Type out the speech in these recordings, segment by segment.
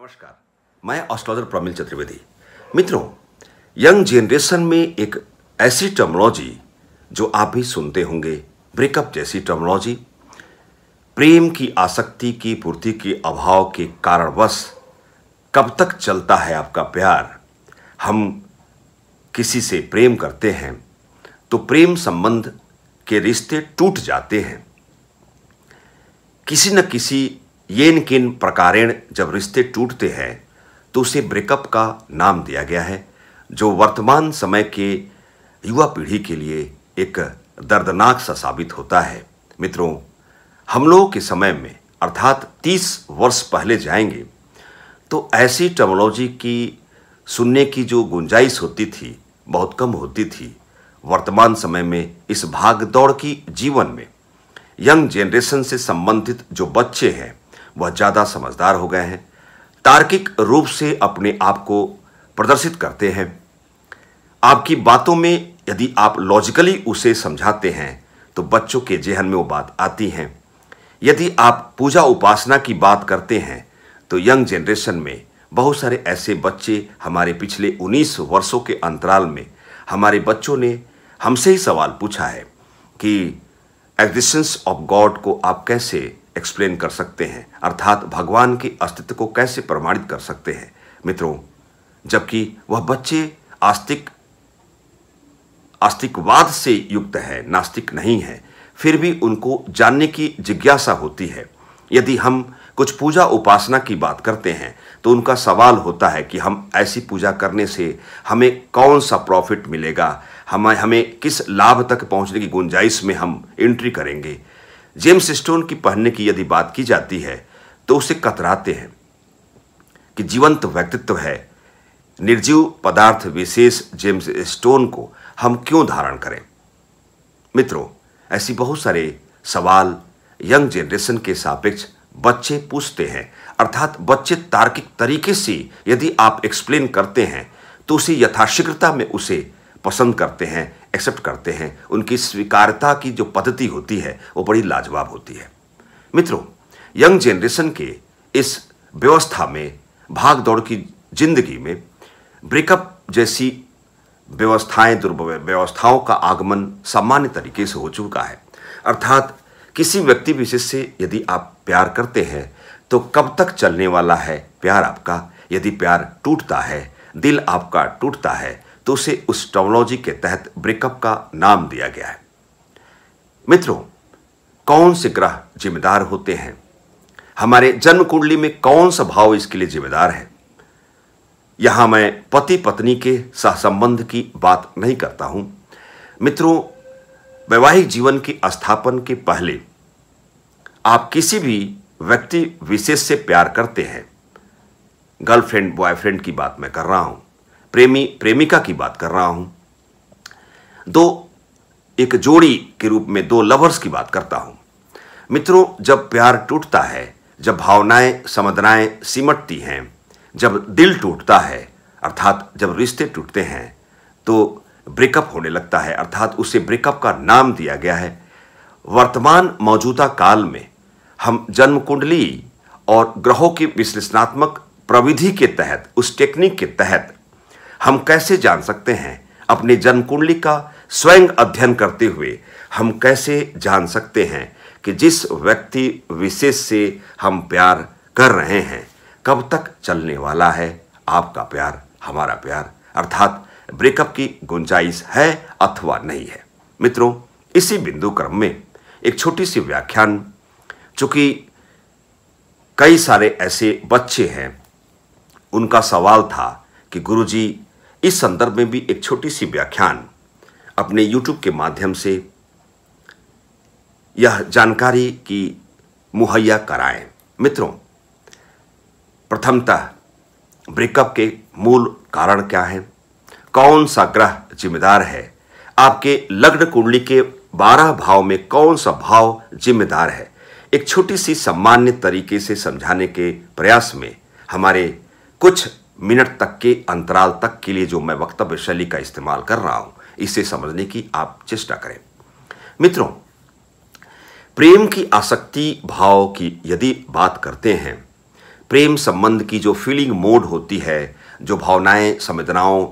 नमस्कार मैं ऑस्ट्रोलॉजर प्रमिल चतुर्वेदी मित्रों यंग जेनरेशन में एक ऐसी टर्मोलॉजी जो आप भी सुनते होंगे ब्रेकअप जैसी टर्मोलॉजी प्रेम की आसक्ति की पूर्ति के अभाव के कारणवश कब तक चलता है आपका प्यार हम किसी से प्रेम करते हैं तो प्रेम संबंध के रिश्ते टूट जाते हैं किसी न किसी ये इन किन प्रकारेण जब रिश्ते टूटते हैं तो उसे ब्रेकअप का नाम दिया गया है जो वर्तमान समय के युवा पीढ़ी के लिए एक दर्दनाक सा साबित होता है मित्रों हम लोगों के समय में अर्थात 30 वर्ष पहले जाएंगे तो ऐसी टर्मोलॉजी की सुनने की जो गुंजाइश होती थी बहुत कम होती थी वर्तमान समय में इस भागदौड़ की जीवन में यंग जेनरेशन से संबंधित जो बच्चे हैं वह ज़्यादा समझदार हो गए हैं तार्किक रूप से अपने आप को प्रदर्शित करते हैं आपकी बातों में यदि आप लॉजिकली उसे समझाते हैं तो बच्चों के जेहन में वो बात आती है यदि आप पूजा उपासना की बात करते हैं तो यंग जनरेशन में बहुत सारे ऐसे बच्चे हमारे पिछले 19 वर्षों के अंतराल में हमारे बच्चों ने हमसे ही सवाल पूछा है कि एग्जिस्टेंस ऑफ गॉड को आप कैसे एक्सप्लेन कर सकते हैं अर्थात भगवान के अस्तित्व को कैसे प्रमाणित कर सकते हैं मित्रों जबकि वह बच्चे आस्तिक आस्तिकवाद से युक्त है नास्तिक नहीं है फिर भी उनको जानने की जिज्ञासा होती है यदि हम कुछ पूजा उपासना की बात करते हैं तो उनका सवाल होता है कि हम ऐसी पूजा करने से हमें कौन सा प्रॉफिट मिलेगा हमें हमें किस लाभ तक पहुंचने की गुंजाइश में हम एंट्री करेंगे जेम्स स्टोन की पहनने की यदि बात की जाती है तो उसे कतराते हैं कि जीवंत व्यक्तित्व है निर्जीव पदार्थ विशेष जेम्स स्टोन को हम क्यों धारण करें मित्रों ऐसी बहुत सारे सवाल यंग जनरेशन के सापेक्ष बच्चे पूछते हैं अर्थात बच्चे तार्किक तरीके से यदि आप एक्सप्लेन करते हैं तो उसे यथाशीघ्रता में उसे पसंद करते हैं एक्सेप्ट करते हैं उनकी स्वीकारता की जो पद्धति होती है वो बड़ी लाजवाब होती है मित्रों यंग जेनरेशन के इस व्यवस्था में भाग दौड़ की जिंदगी में ब्रेकअप जैसी व्यवस्थाएं दुर्व्यवस्थाओं का आगमन सामान्य तरीके से हो चुका है अर्थात किसी व्यक्ति विशेष से यदि आप प्यार करते हैं तो कब तक चलने वाला है प्यार आपका यदि प्यार टूटता है दिल आपका टूटता है तो उसे उस टर्मोलॉजी के तहत ब्रेकअप का नाम दिया गया है मित्रों कौन से ग्रह जिम्मेदार होते हैं हमारे जन्म कुंडली में कौन सा भाव इसके लिए जिम्मेदार है यहां मैं पति पत्नी के सहसंबंध की बात नहीं करता हूं मित्रों वैवाहिक जीवन के स्थापन के पहले आप किसी भी व्यक्ति विशेष से प्यार करते हैं गर्लफ्रेंड बॉयफ्रेंड की बात मैं कर रहा हूं प्रेमी प्रेमिका की बात कर रहा हूं दो एक जोड़ी के रूप में दो लवर्स की बात करता हूं मित्रों जब प्यार टूटता है जब भावनाएं समदनाएं सिमटती हैं जब दिल टूटता है अर्थात जब रिश्ते टूटते हैं तो ब्रेकअप होने लगता है अर्थात उसे ब्रेकअप का नाम दिया गया है वर्तमान मौजूदा काल में हम जन्म कुंडली और ग्रहों की विश्लेषणात्मक प्रविधि के तहत उस टेक्निक के तहत हम कैसे जान सकते हैं अपनी जन्म कुंडली का स्वयं अध्ययन करते हुए हम कैसे जान सकते हैं कि जिस व्यक्ति विशेष से हम प्यार कर रहे हैं कब तक चलने वाला है आपका प्यार हमारा प्यार अर्थात ब्रेकअप की गुंजाइश है अथवा नहीं है मित्रों इसी बिंदु क्रम में एक छोटी सी व्याख्यान चूंकि कई सारे ऐसे बच्चे हैं उनका सवाल था कि गुरुजी इस संदर्भ में भी एक छोटी सी व्याख्यान अपने यूट्यूब के माध्यम से यह जानकारी की मुहैया कराएं मित्रों प्रथमतः ब्रेकअप के मूल कारण क्या है कौन सा ग्रह जिम्मेदार है आपके लग्न कुंडली के बारह भाव में कौन सा भाव जिम्मेदार है एक छोटी सी सामान्य तरीके से समझाने के प्रयास में हमारे कुछ मिनट तक के अंतराल तक के लिए जो मैं वक्तव्य शैली का इस्तेमाल कर रहा हूं इसे समझने की आप चेष्टा करें मित्रों प्रेम की आसक्ति भाव की यदि बात करते हैं प्रेम संबंध की जो फीलिंग मोड होती है जो भावनाएं संवेदनाओं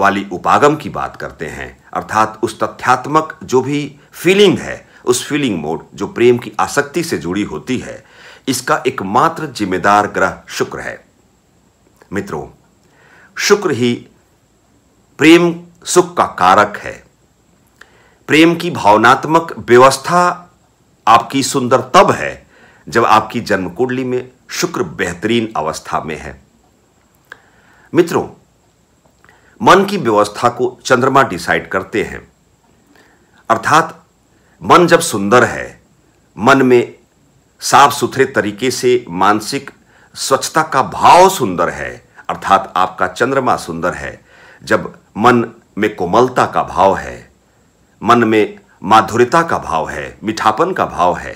वाली उपागम की बात करते हैं अर्थात उस तथ्यात्मक जो भी फीलिंग है उस फीलिंग मोड जो प्रेम की आसक्ति से जुड़ी होती है इसका एकमात्र जिम्मेदार ग्रह शुक्र है मित्रों शुक्र ही प्रेम सुख का कारक है प्रेम की भावनात्मक व्यवस्था आपकी सुंदर तब है जब आपकी जन्म कुंडली में शुक्र बेहतरीन अवस्था में है मित्रों मन की व्यवस्था को चंद्रमा डिसाइड करते हैं अर्थात मन जब सुंदर है मन में साफ सुथरे तरीके से मानसिक स्वच्छता का भाव सुंदर है अर्थात आपका चंद्रमा सुंदर है जब मन में कोमलता का भाव है मन में माधुर्यता का भाव है मिठापन का भाव है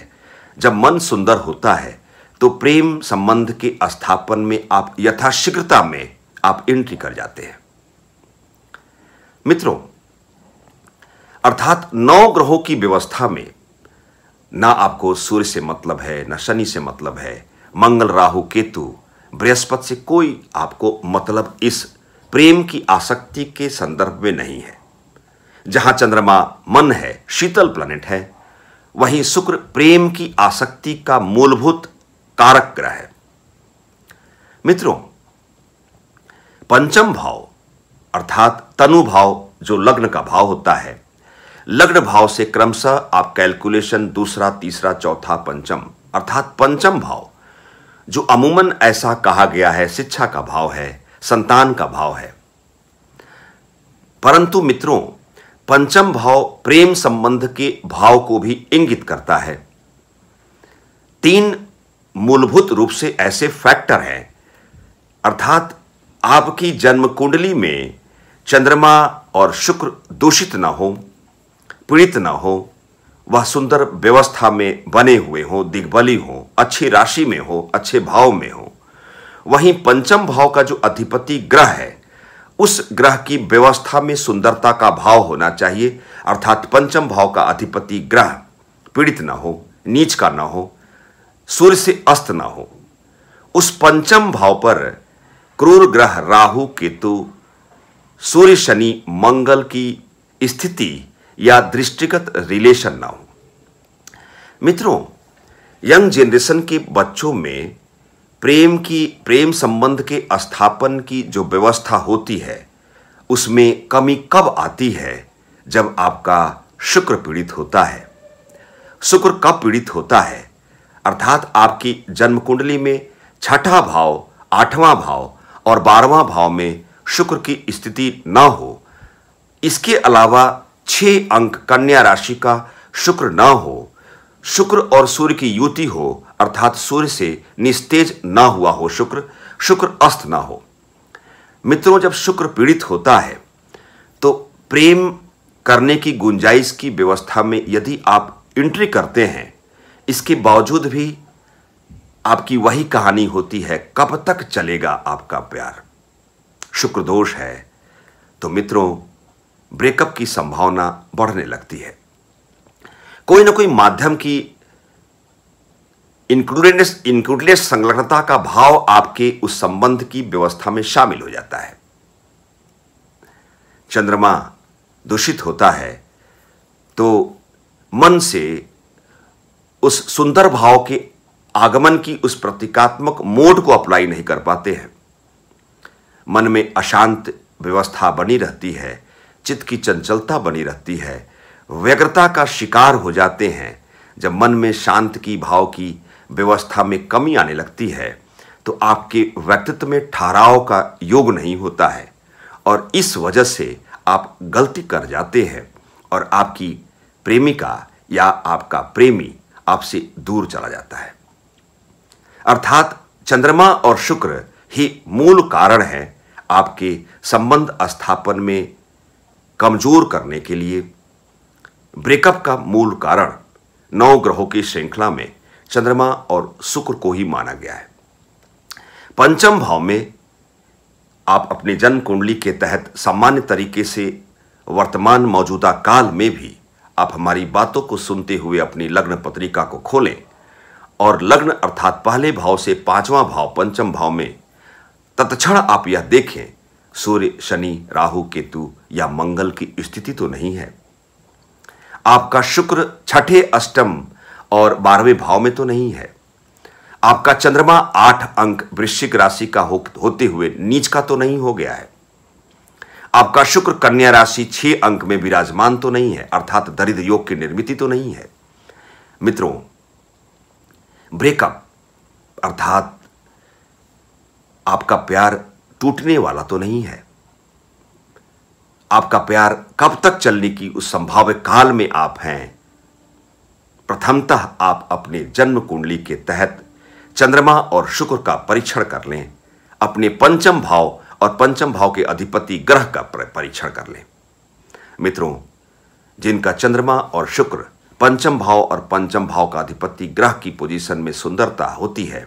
जब मन सुंदर होता है तो प्रेम संबंध के स्थापन में आप यथाशीघ्रता में आप एंट्री कर जाते हैं मित्रों अर्थात नौ ग्रहों की व्यवस्था में ना आपको सूर्य से मतलब है ना शनि से मतलब है मंगल राहु केतु बृहस्पति से कोई आपको मतलब इस प्रेम की आसक्ति के संदर्भ में नहीं है जहां चंद्रमा मन है शीतल प्लानिट है वहीं शुक्र प्रेम की आसक्ति का मूलभूत कारक ग्रह है मित्रों पंचम भाव अर्थात तनु भाव जो लग्न का भाव होता है लग्न भाव से क्रमशः आप कैलकुलेशन दूसरा तीसरा चौथा पंचम अर्थात पंचम भाव जो अमूमन ऐसा कहा गया है शिक्षा का भाव है संतान का भाव है परंतु मित्रों पंचम भाव प्रेम संबंध के भाव को भी इंगित करता है तीन मूलभूत रूप से ऐसे फैक्टर हैं अर्थात आपकी जन्म कुंडली में चंद्रमा और शुक्र दूषित ना हो पीड़ित ना हो वह सुंदर व्यवस्था में बने हुए हो दिग्बली हो अच्छी राशि में हो अच्छे भाव में हो वहीं पंचम भाव का जो अधिपति ग्रह है उस ग्रह की व्यवस्था में सुंदरता का भाव होना चाहिए अर्थात पंचम भाव का अधिपति ग्रह पीड़ित ना हो नीच का ना हो सूर्य से अस्त ना हो उस पंचम भाव पर क्रूर ग्रह राहु केतु सूर्य शनि मंगल की स्थिति या दृष्टिगत रिलेशन ना हो मित्रों यंग जेनरेशन के बच्चों में प्रेम की प्रेम संबंध के स्थापन की जो व्यवस्था होती है उसमें कमी कब आती है जब आपका शुक्र पीड़ित होता है शुक्र कब पीड़ित होता है अर्थात आपकी जन्म कुंडली में छठा भाव आठवां भाव और बारहवां भाव में शुक्र की स्थिति ना हो इसके अलावा छह अंक कन्या राशि का शुक्र न हो शुक्र और सूर्य की युति हो अर्थात सूर्य से निस्तेज ना हुआ हो शुक्र शुक्र अस्त ना हो मित्रों जब शुक्र पीड़ित होता है तो प्रेम करने की गुंजाइश की व्यवस्था में यदि आप एंट्री करते हैं इसके बावजूद भी आपकी वही कहानी होती है कब तक चलेगा आपका प्यार शुक्र दोष है तो मित्रों ब्रेकअप की संभावना बढ़ने लगती है कोई ना कोई माध्यम की इंक्लूडेडनेस इंक्लूडलेस संलग्नता का भाव आपके उस संबंध की व्यवस्था में शामिल हो जाता है चंद्रमा दूषित होता है तो मन से उस सुंदर भाव के आगमन की उस प्रतीकात्मक मोड को अप्लाई नहीं कर पाते हैं मन में अशांत व्यवस्था बनी रहती है चित्त की चंचलता बनी रहती है व्यग्रता का शिकार हो जाते हैं जब मन में शांत की भाव की व्यवस्था में कमी आने लगती है तो आपके व्यक्तित्व में ठहराव का योग नहीं होता है और इस वजह से आप गलती कर जाते हैं और आपकी प्रेमिका या आपका प्रेमी आपसे दूर चला जाता है अर्थात चंद्रमा और शुक्र ही मूल कारण है आपके संबंध स्थापन में कमज़ोर करने के लिए ब्रेकअप का मूल कारण नौ ग्रहों की श्रृंखला में चंद्रमा और शुक्र को ही माना गया है पंचम भाव में आप अपने जन्म कुंडली के तहत सामान्य तरीके से वर्तमान मौजूदा काल में भी आप हमारी बातों को सुनते हुए अपनी लग्न पत्रिका को खोलें और लग्न अर्थात पहले भाव से पांचवा भाव पंचम भाव में तत्क्षण आप यह देखें सूर्य शनि राहु केतु या मंगल की स्थिति तो नहीं है आपका शुक्र छठे अष्टम और बारहवें भाव में तो नहीं है आपका चंद्रमा आठ अंक वृश्चिक राशि का हो, होते हुए नीच का तो नहीं हो गया है आपका शुक्र कन्या राशि छह अंक में विराजमान तो नहीं है अर्थात दरिद्र योग की निर्मित तो नहीं है मित्रों ब्रेकअप अर्थात आपका प्यार टूटने वाला तो नहीं है आपका प्यार कब तक चलने की उस संभाव्य काल में आप हैं प्रथमतः आप अपने जन्म कुंडली के तहत चंद्रमा और शुक्र का परीक्षण कर लें अपने पंचम भाव और पंचम भाव के अधिपति ग्रह का परीक्षण कर लें मित्रों जिनका चंद्रमा और शुक्र पंचम भाव और पंचम भाव का अधिपति ग्रह की पोजीशन में सुंदरता होती है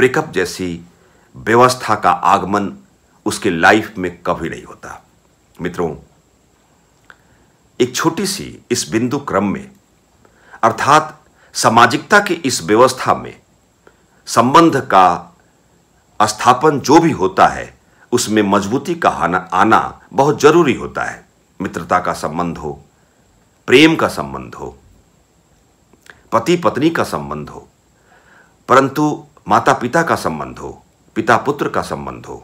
ब्रेकअप जैसी व्यवस्था का आगमन उसके लाइफ में कभी नहीं होता मित्रों एक छोटी सी इस बिंदु क्रम में अर्थात सामाजिकता की इस व्यवस्था में संबंध का स्थापन जो भी होता है उसमें मजबूती का आना आना बहुत जरूरी होता है मित्रता का संबंध हो प्रेम का संबंध हो पति पत्नी का संबंध हो परंतु माता पिता का संबंध हो पिता पुत्र का संबंध हो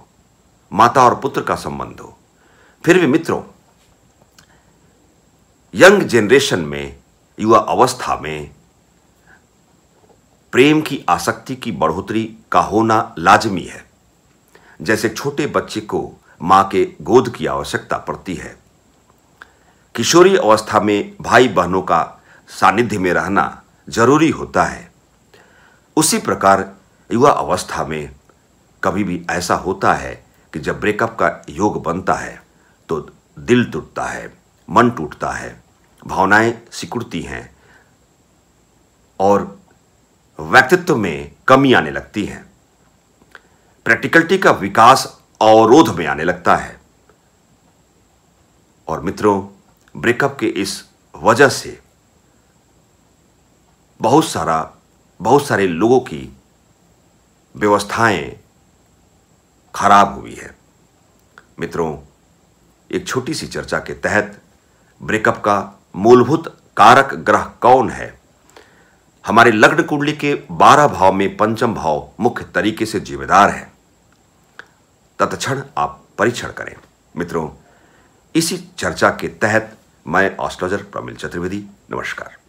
माता और पुत्र का संबंध हो फिर भी मित्रों यंग जनरेशन में युवा अवस्था में प्रेम की आसक्ति की बढ़ोतरी का होना लाजमी है जैसे छोटे बच्चे को मां के गोद की आवश्यकता पड़ती है किशोरी अवस्था में भाई बहनों का सानिध्य में रहना जरूरी होता है उसी प्रकार युवा अवस्था में कभी भी ऐसा होता है कि जब ब्रेकअप का योग बनता है तो दिल टूटता है मन टूटता है भावनाएं सिकुड़ती हैं और व्यक्तित्व में कमी आने लगती है प्रैक्टिकलिटी का विकास अवरोध में आने लगता है और मित्रों ब्रेकअप के इस वजह से बहुत सारा बहुत सारे लोगों की व्यवस्थाएं खराब हुई है मित्रों एक छोटी सी चर्चा के तहत ब्रेकअप का मूलभूत कारक ग्रह कौन है हमारे लग्न कुंडली के बारह भाव में पंचम भाव मुख्य तरीके से जिम्मेदार है तत्क्षण आप परीक्षण करें मित्रों इसी चर्चा के तहत मैं ऑस्ट्रोजर प्रमिल चतुर्वेदी नमस्कार